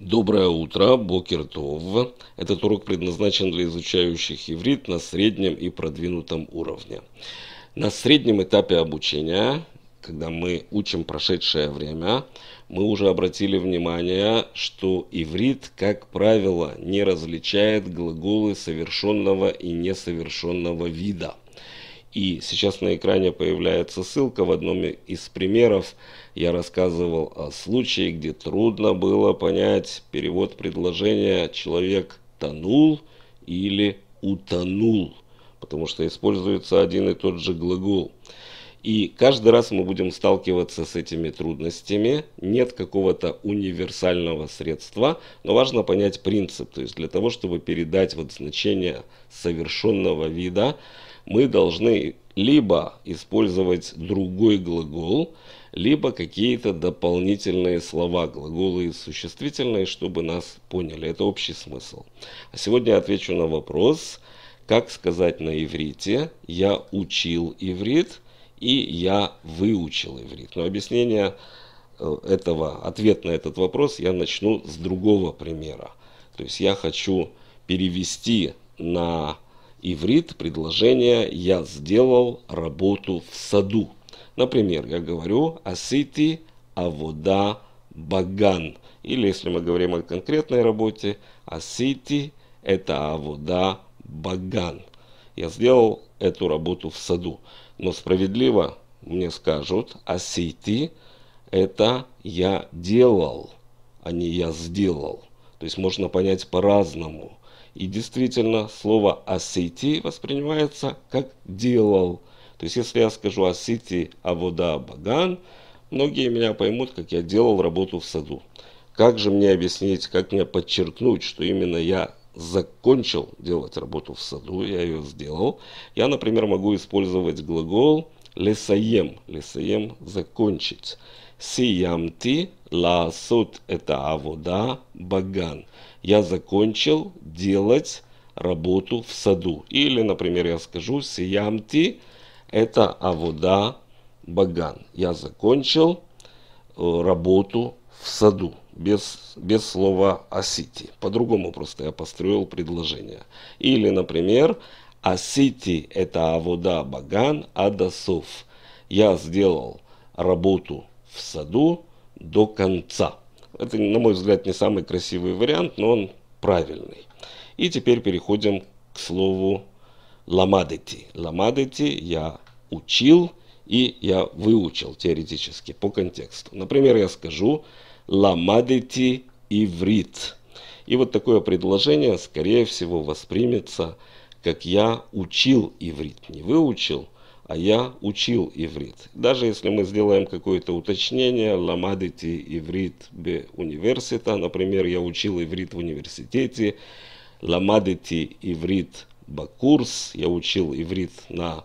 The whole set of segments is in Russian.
Доброе утро, Бокер Этот урок предназначен для изучающих иврит на среднем и продвинутом уровне. На среднем этапе обучения, когда мы учим прошедшее время, мы уже обратили внимание, что иврит, как правило, не различает глаголы совершенного и несовершенного вида – и сейчас на экране появляется ссылка в одном из примеров. Я рассказывал о случае, где трудно было понять перевод предложения «человек тонул» или «утонул», потому что используется один и тот же глагол. И каждый раз мы будем сталкиваться с этими трудностями. Нет какого-то универсального средства, но важно понять принцип. То есть для того, чтобы передать вот значение совершенного вида, мы должны либо использовать другой глагол, либо какие-то дополнительные слова, глаголы и существительные, чтобы нас поняли. Это общий смысл. А сегодня я отвечу на вопрос, как сказать на иврите «я учил иврит» и «я выучил иврит». Но объяснение э, этого, ответ на этот вопрос я начну с другого примера. То есть я хочу перевести на иврит предложение «я сделал работу в саду». Например, я говорю «асити авода баган». Или если мы говорим о конкретной работе, «асити» – это «авода баган». Я сделал эту работу в саду. Но справедливо мне скажут «асити» – это «я делал», а не «я сделал». То есть можно понять по-разному – и действительно, слово «асити» воспринимается как «делал». То есть, если я скажу «асити авода баган», многие меня поймут, как я делал работу в саду. Как же мне объяснить, как мне подчеркнуть, что именно я закончил делать работу в саду, я ее сделал. Я, например, могу использовать глагол лесаем, лесаем закончить. Сиямти ласут это авода баган. Я закончил делать работу в саду. Или, например, я скажу «Сиямти» – это «Авода Баган». Я закончил э, работу в саду без, без слова «асити». По-другому просто я построил предложение. Или, например, «асити» – это «авода баган адасов». Я сделал работу в саду до конца. Это, на мой взгляд, не самый красивый вариант, но он правильный. И теперь переходим к слову ламадети. Ламадети я учил и я выучил теоретически по контексту. Например, я скажу ламадети иврит. И вот такое предложение, скорее всего, воспримется, как я учил иврит. Не выучил, а я учил иврит. Даже если мы сделаем какое-то уточнение, ламадити иврит бе университа, например, я учил иврит в университете, ламадити иврит ба курс, я учил иврит на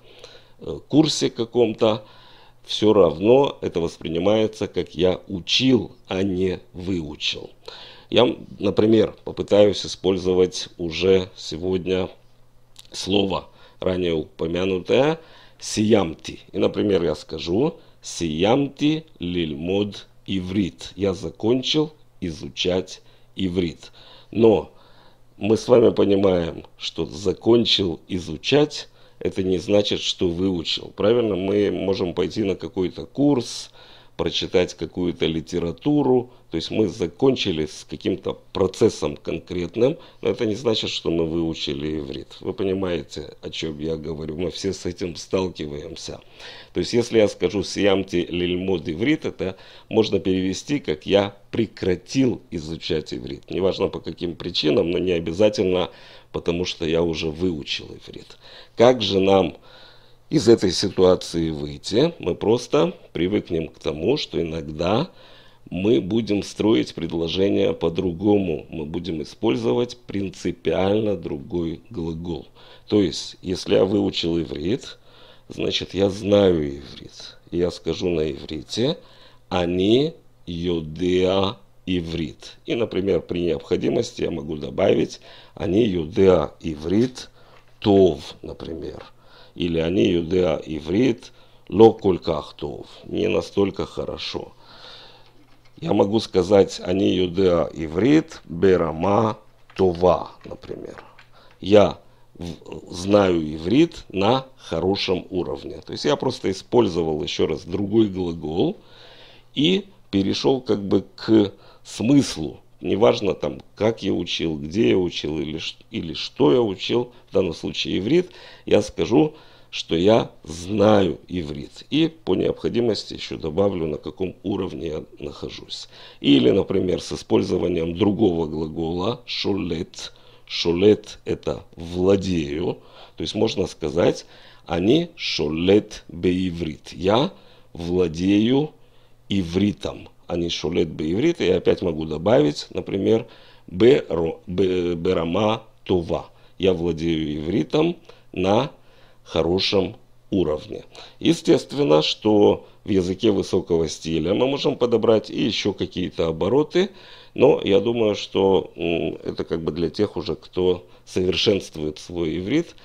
э, курсе каком-то, все равно это воспринимается как я учил, а не выучил. Я, например, попытаюсь использовать уже сегодня слово, ранее упомянутое, сиямти. И, например, я скажу сиямти лильмод иврит. Я закончил изучать иврит. Но мы с вами понимаем, что закончил изучать, это не значит, что выучил. Правильно, мы можем пойти на какой-то курс, прочитать какую-то литературу. То есть мы закончили с каким-то процессом конкретным, но это не значит, что мы выучили иврит. Вы понимаете, о чем я говорю, мы все с этим сталкиваемся. То есть если я скажу «сиямти лильмод иврит», это можно перевести как «я прекратил изучать иврит». Неважно по каким причинам, но не обязательно, потому что я уже выучил иврит. Как же нам из этой ситуации выйти, мы просто привыкнем к тому, что иногда мы будем строить предложения по-другому, мы будем использовать принципиально другой глагол. То есть, если я выучил иврит, значит я знаю иврит. я скажу на иврите, они юдеа иврит. И, например, при необходимости я могу добавить, они юдеа иврит тов, например – или они юдеа иврит ло кулькахтов, не настолько хорошо. Я могу сказать, они юдеа иврит берама това, например. Я знаю иврит на хорошем уровне. То есть я просто использовал еще раз другой глагол и перешел как бы к смыслу неважно там, как я учил, где я учил или, или что я учил, в данном случае иврит, я скажу, что я знаю иврит. И по необходимости еще добавлю, на каком уровне я нахожусь. Или, например, с использованием другого глагола «шулет». «Шулет» – это «владею». То есть можно сказать «они шулет иврит, Я владею ивритом а не шулет иврит И опять могу добавить, например, берама това. Я владею ивритом на хорошем уровне. Естественно, что в языке высокого стиля мы можем подобрать и еще какие-то обороты, но я думаю, что это как бы для тех уже, кто совершенствует свой иврит,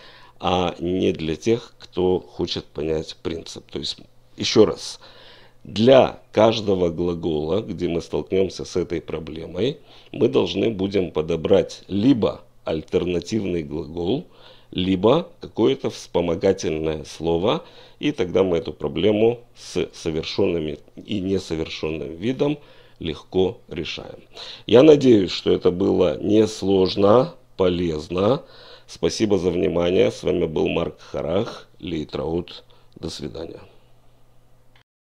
а не для тех, кто хочет понять принцип. То есть, еще раз, для каждого глагола, где мы столкнемся с этой проблемой, мы должны будем подобрать либо альтернативный глагол, либо какое-то вспомогательное слово, и тогда мы эту проблему с совершенным и несовершенным видом легко решаем. Я надеюсь, что это было несложно, полезно. Спасибо за внимание. С вами был Марк Харах, Лейтраут. До свидания.